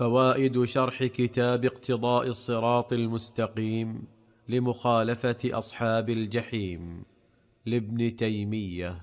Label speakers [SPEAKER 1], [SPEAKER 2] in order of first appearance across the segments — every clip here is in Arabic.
[SPEAKER 1] فوائد شرح كتاب اقتضاء الصراط المستقيم لمخالفه اصحاب الجحيم لابن تيميه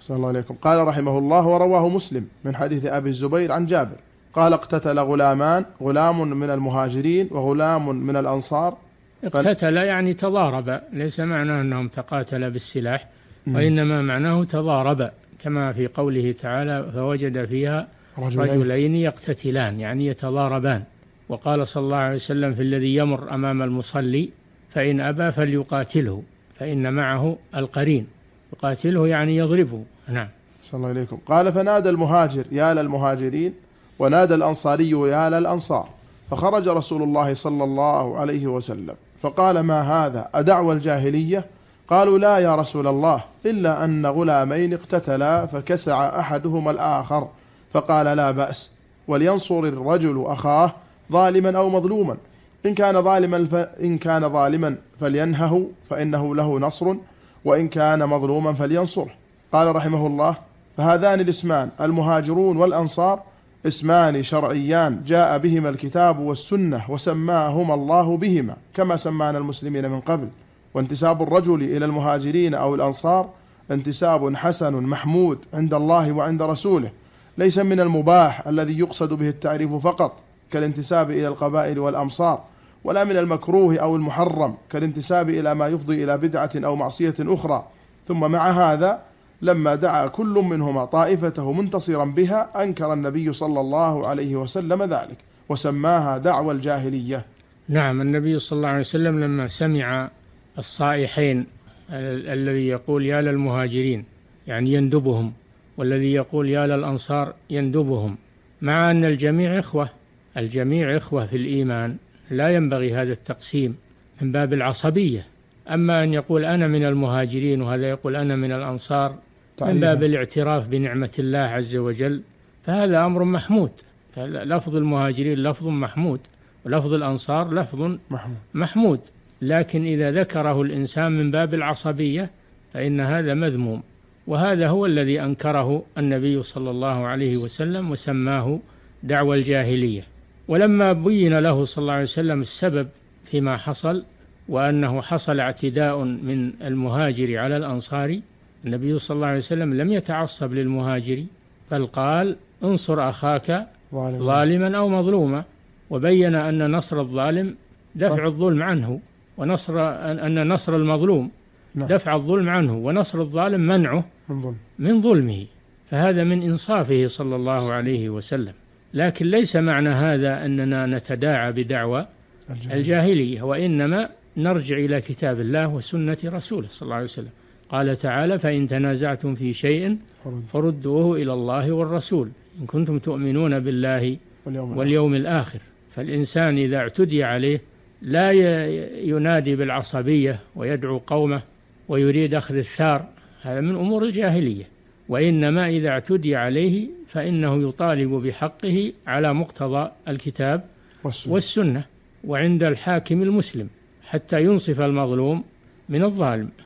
[SPEAKER 1] صلى الله عليكم قال رحمه الله ورواه مسلم من حديث ابي الزبير عن جابر قال اقتتل غلامان غلام من المهاجرين وغلام من الانصار اقتتل
[SPEAKER 2] يعني تضارب ليس معناه انهم تقاتلا بالسلاح وانما معناه تضارب كما في قوله تعالى فوجد فيها رجلين, رجلين يقتتلان يعني يتضاربان وقال صلى الله عليه وسلم في الذي يمر أمام المصلي فإن أبى فليقاتله فإن معه القرين يقاتله يعني يضربه نعم صلى الله عليكم
[SPEAKER 1] قال فنادى المهاجر يا للمهاجرين ونادى الأنصاري يا للأنصار فخرج رسول الله صلى الله عليه وسلم فقال ما هذا أدعوى الجاهلية قالوا لا يا رسول الله إلا أن غلامين اقتتلا فكسع أحدهما الآخر فقال لا بأس ولينصر الرجل أخاه ظالما أو مظلوما إن كان ظالما ف... إن كان ظالما فلينهه فإنه له نصر وإن كان مظلوما فلينصره قال رحمه الله فهذان الاسمان المهاجرون والأنصار اسمان شرعيان جاء بهما الكتاب والسنة وسماهما الله بهما كما سمانا المسلمين من قبل وانتساب الرجل إلى المهاجرين أو الأنصار انتساب حسن محمود عند الله وعند رسوله ليس من المباح الذي يقصد به التعريف فقط كالانتساب إلى القبائل والأمصار ولا من المكروه أو المحرم كالانتساب إلى ما يفضي إلى بدعة أو معصية أخرى ثم مع هذا لما دعا كل منهما طائفته منتصرا بها أنكر النبي صلى الله عليه وسلم ذلك وسماها دعوى الجاهلية
[SPEAKER 2] نعم النبي صلى الله عليه وسلم لما سمع الصائحين الذي يقول يا للمهاجرين يعني يندبهم والذي يقول يا للأنصار يندبهم مع أن الجميع إخوة الجميع إخوة في الإيمان لا ينبغي هذا التقسيم من باب العصبية أما أن يقول أنا من المهاجرين وهذا يقول أنا من الأنصار من باب الاعتراف بنعمة الله عز وجل فهذا أمر محمود لفظ المهاجرين لفظ محمود ولفظ الأنصار لفظ محمود, محمود لكن إذا ذكره الإنسان من باب العصبية فإن هذا مذموم وهذا هو الذي أنكره النبي صلى الله عليه وسلم وسماه دعوى الجاهلية ولما بين له صلى الله عليه وسلم السبب فيما حصل وأنه حصل اعتداء من المهاجر على الأنصار النبي صلى الله عليه وسلم لم يتعصب للمهاجر بل قال انصر أخاك ظالما أو مظلوما وبين أن نصر الظالم دفع الظلم عنه ونصر أن نصر المظلوم نعم. دفع الظلم عنه ونصر الظالم منعه من, ظلم. من ظلمه فهذا من إنصافه صلى الله عليه وسلم لكن ليس معنى هذا أننا نتداعى بدعوى الجاهلية, الجاهلية وإنما نرجع إلى كتاب الله وسنة رسوله صلى الله عليه وسلم قال تعالى فإن تنازعتم في شيء فردوه إلى الله والرسول إن كنتم تؤمنون بالله واليوم, واليوم الآخر فالإنسان إذا اعتدي عليه لا ينادي بالعصبية ويدعو قومه ويريد أخذ الثار هذا من أمور الجاهلية وإنما إذا اعتدي عليه فإنه يطالب بحقه على مقتضى الكتاب والسنة, والسنة وعند الحاكم المسلم حتى ينصف المظلوم من الظالم